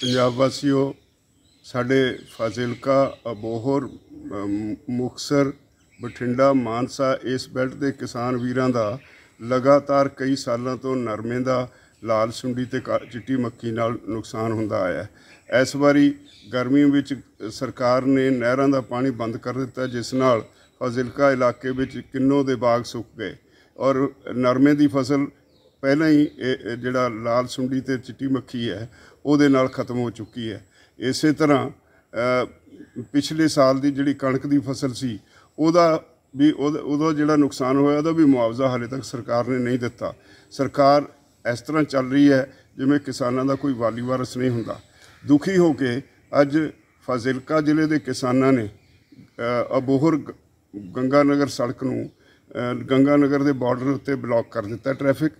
ਪੰਜਾਬ ਵਾਸੀਓ ਸਾਡੇ ਫਾਜ਼ਿਲਕਾ ਅਬੋਹਰ ਮੁਕਸਰ ਬਠਿੰਡਾ ਮਾਨਸਾ ਇਸ ਬੈਲਟ ਦੇ ਕਿਸਾਨ ਵੀਰਾਂ ਦਾ ਲਗਾਤਾਰ ਕਈ ਸਾਲਾਂ ਤੋਂ ਨਰਮੇ ਦਾ ਲਾਲ ਸੁੰਡੀ ਤੇ ਚਿੱਟੀ ਮੱਕੀ ਨਾਲ ਨੁਕਸਾਨ ਹੁੰਦਾ ਆਇਆ ਇਸ ਵਾਰੀ ਗਰਮੀ ਵਿੱਚ ਸਰਕਾਰ ਨੇ ਨਹਿਰਾਂ ਦਾ ਪਾਣੀ ਬੰਦ ਕਰ ਦਿੱਤਾ ਜਿਸ ਨਾਲ ਫਾਜ਼ਿਲਕਾ ਇਲਾਕੇ ਵਿੱਚ ਕਿੰਨੋ ਦੇ ਬਾਗ ਸੁੱਕ ਗਏ ਔਰ ਨਰਮੇ ਦੀ ਫਸਲ ਪਹਿਲਾਂ ਹੀ ਜਿਹੜਾ ਲਾਲ ਸੁੰਡੀ ਤੇ ਚਿੱਟੀ ਮੱਖੀ ਹੈ ਉਹਦੇ ਨਾਲ ਖਤਮ ਹੋ ਚੁੱਕੀ ਹੈ ਇਸੇ ਤਰ੍ਹਾਂ ਪਿਛਲੇ ਸਾਲ ਦੀ ਜਿਹੜੀ ਕਣਕ ਦੀ ਫਸਲ ਸੀ ਉਹਦਾ ਵੀ ਉਹਦਾ ਜਿਹੜਾ ਨੁਕਸਾਨ ਹੋਇਆ ਉਹਦਾ ਵੀ ਮੁਆਵਜ਼ਾ ਹਾਲੇ ਤੱਕ ਸਰਕਾਰ ਨੇ ਨਹੀਂ ਦਿੱਤਾ ਸਰਕਾਰ ਇਸ ਤਰ੍ਹਾਂ ਚੱਲ ਰਹੀ ਹੈ ਜਿਵੇਂ ਕਿਸਾਨਾਂ ਦਾ ਕੋਈ ਵਾਲੀ ਵਾਰਸ ਨਹੀਂ ਹੁੰਦਾ ਦੁਖੀ ਹੋ ਕੇ ਅੱਜ ਫਾਜ਼ਿਲਕਾ ਜ਼ਿਲ੍ਹੇ ਦੇ ਕਿਸਾਨਾਂ ਨੇ ਅਬੋਹਰ ਗੰਗਾਨਗਰ ਸੜਕ ਨੂੰ ਗੰਗਾਨਗਰ ਦੇ ਬਾਰਡਰ ਉੱਤੇ ਬਲੌਕ ਕਰ ਦਿੱਤਾ ਟ੍ਰੈਫਿਕ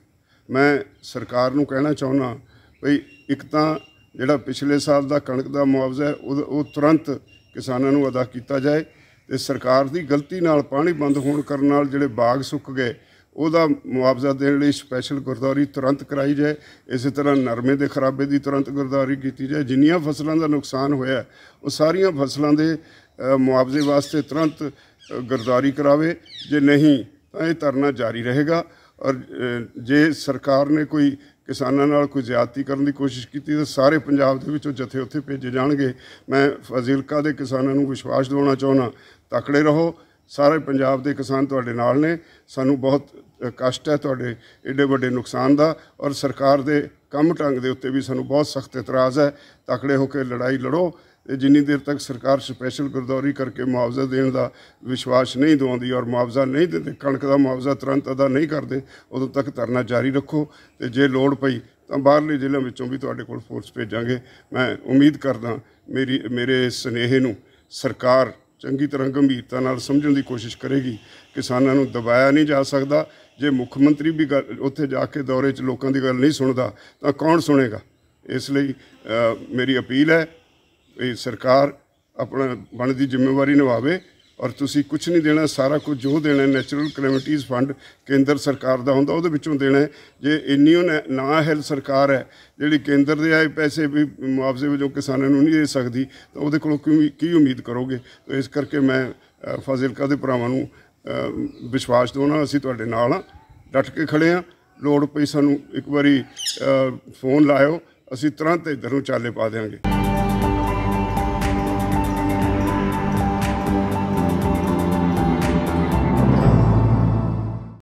ਮੈਂ ਸਰਕਾਰ ਨੂੰ ਕਹਿਣਾ ਚਾਹੁੰਦਾ ਭਈ ਇੱਕ ਤਾਂ ਜਿਹੜਾ ਪਿਛਲੇ ਸਾਲ ਦਾ ਕਣਕ ਦਾ ਮੁਆਵਜ਼ਾ ਉਹ ਉਹ ਤੁਰੰਤ ਕਿਸਾਨਾਂ ਨੂੰ ਅਦਾ ਕੀਤਾ ਜਾਏ ਤੇ ਸਰਕਾਰ ਦੀ ਗਲਤੀ ਨਾਲ ਪਾਣੀ ਬੰਦ ਹੋਣ ਕਰਨ ਨਾਲ ਜਿਹੜੇ ਬਾਗ ਸੁੱਕ ਗਏ ਉਹਦਾ ਮੁਆਵਜ਼ਾ ਦੇਣ ਲਈ ਸਪੈਸ਼ਲ ਗੁਰਦੌਰੀ ਤੁਰੰਤ ਕਰਾਈ ਜਾਏ ਇਸੇ ਤਰ੍ਹਾਂ ਨਰਮੇ ਦੇ ਖਰਾਬੇ ਦੀ ਤੁਰੰਤ ਗੁਰਦੌਰੀ ਕੀਤੀ ਜਾਏ ਜਿੰਨੀਆਂ ਫਸਲਾਂ ਦਾ ਨੁਕਸਾਨ ਹੋਇਆ ਉਹ ਸਾਰੀਆਂ ਫਸਲਾਂ ਦੇ ਮੁਆਵਜ਼ੇ ਵਾਸਤੇ ਤੁਰੰਤ ਗੁਰਦੌਰੀ ਕਰਾਵੇ ਜੇ ਨਹੀਂ ਤਾਂ ਇਹ ਧਰਨਾ ਜਾਰੀ ਰਹੇਗਾ ਔਰ ਜੇ ਸਰਕਾਰ ਨੇ ਕੋਈ ਕਿਸਾਨਾਂ ਨਾਲ ਕੋਈ ਜ਼ਿਆਦਤੀ ਕਰਨ ਦੀ ਕੋਸ਼ਿਸ਼ ਕੀਤੀ ਤਾਂ ਸਾਰੇ ਪੰਜਾਬ ਦੇ ਵਿੱਚੋਂ ਜਥੇ ਉੱਥੇ ਭੇਜੇ ਜਾਣਗੇ ਮੈਂ ਫਜ਼ੀਲਕਾ ਦੇ ਕਿਸਾਨਾਂ ਨੂੰ ਵਿਸ਼ਵਾਸ ਦਿਵਾਉਣਾ ਚਾਹੁੰਦਾ ਤਕੜੇ ਰਹੋ ਸਾਰੇ ਪੰਜਾਬ ਦੇ ਕਿਸਾਨ ਤੁਹਾਡੇ ਨਾਲ ਨੇ ਸਾਨੂੰ ਬਹੁਤ ਕਸ਼ਟ ਹੈ ਤੁਹਾਡੇ ਏਡੇ ਵੱਡੇ ਨੁਕਸਾਨ ਦਾ ਔਰ ਸਰਕਾਰ ਦੇ ਕੰਮ ਢੰਗ ਦੇ ਉੱਤੇ ਵੀ ਸਾਨੂੰ ਬਹੁਤ ਸਖਤ ਇਤਰਾਜ਼ ਹੈ ਤਕੜੇ ਹੋ ਕੇ ਲੜਾਈ ਲੜੋ ਤੇ ਜਿੰਨੀ ਦੇਰ ਤੱਕ ਸਰਕਾਰ ਸਪੈਸ਼ਲ ਗੁਰਦੌਰੀ ਕਰਕੇ ਮੁਆਵਜ਼ਾ ਦੇਣ ਦਾ ਵਿਸ਼ਵਾਸ ਨਹੀਂ ਦਵਾਉਂਦੀ ਔਰ ਮੁਆਵਜ਼ਾ ਨਹੀਂ ਦਿੰਦੇ ਕਣਕ ਦਾ ਮੁਆਵਜ਼ਾ ਤੁਰੰਤ ਅਦਾ ਨਹੀਂ ਕਰਦੇ ਉਦੋਂ ਤੱਕ ਧਰਨਾ ਜਾਰੀ ਰੱਖੋ ਤੇ ਜੇ ਲੋੜ ਪਈ ਤਾਂ ਬਾਹਰਲੇ ਜ਼ਿਲ੍ਹਿਆਂ ਵਿੱਚੋਂ ਵੀ ਤੁਹਾਡੇ ਕੋਲ ਫੋਰਸ ਭੇਜਾਂਗੇ ਮੈਂ ਉਮੀਦ ਕਰਦਾ ਮੇਰੀ ਮੇਰੇ ਸਨੇਹੇ ਨੂੰ ਸਰਕਾਰ ਚੰਗੀ ਤਰ੍ਹਾਂ ਗੰਭੀਰਤਾ ਨਾਲ ਸਮਝਣ ਦੀ ਕੋਸ਼ਿਸ਼ ਕਰੇਗੀ ਕਿਸਾਨਾਂ ਨੂੰ ਦਬਾਇਆ ਨਹੀਂ ਜਾ ਸਕਦਾ ਜੇ ਮੁੱਖ ਮੰਤਰੀ ਵੀ ਉੱਥੇ ਜਾ ਕੇ ਦੌਰੇ 'ਚ ਲੋਕਾਂ ਦੀ ਗੱਲ ਨਹੀਂ ਸੁਣਦਾ ਤਾਂ ਕੌਣ ਸੁਣੇਗਾ ਇਸ ਲਈ ਮੇਰੀ ਅਪੀਲ ਹੈ ਇਹ ਸਰਕਾਰ ਆਪਣਾ ਦੀ ਜ਼ਿੰਮੇਵਾਰੀ ਨਿਭਾਵੇ ਔਰ ਤੁਸੀਂ ਕੁਝ ਨਹੀਂ ਦੇਣਾ ਸਾਰਾ ਕੁਝ ਜੋ ਦੇਣਾ ਨੈਚੁਰਲ ਕਲੈਮਿਟੀਜ਼ ਫੰਡ ਕੇਂਦਰ ਸਰਕਾਰ ਦਾ ਹੁੰਦਾ ਉਹਦੇ ਵਿੱਚੋਂ ਦੇਣਾ ਜੇ ਇੰਨੀ ਨਾ ਹਿਲ ਸਰਕਾਰ ਹੈ ਜਿਹੜੀ ਕੇਂਦਰ ਦੇ ਆਏ ਪੈਸੇ ਵੀ ਮੁਆਵਜ਼ੇ ਵਜੋਂ ਕਿਸਾਨਾਂ ਨੂੰ ਨਹੀਂ ਦੇ ਸਕਦੀ ਤਾਂ ਉਹਦੇ ਕੋਲੋਂ ਕੀ ਉਮੀਦ ਕਰੋਗੇ ਤਾਂ ਇਸ ਕਰਕੇ ਮੈਂ ਫਾਜ਼ਿਲਕਾ ਦੇ ਭਰਾਵਾਂ ਨੂੰ ਵਿਸ਼ਵਾਸ ਦਿਵਾਉਣਾ ਅਸੀਂ ਤੁਹਾਡੇ ਨਾਲ ਹਾਂ ਡਟ ਕੇ ਖੜੇ ਹਾਂ ਲੋੜ ਪਈ ਸਾਨੂੰ ਇੱਕ ਵਾਰੀ ਫੋਨ ਲਾਇਓ ਅਸੀਂ ਤੁਰੰਤ ਇਧਰੋਂ ਚਾਲੇ ਪਾ ਦੇਵਾਂਗੇ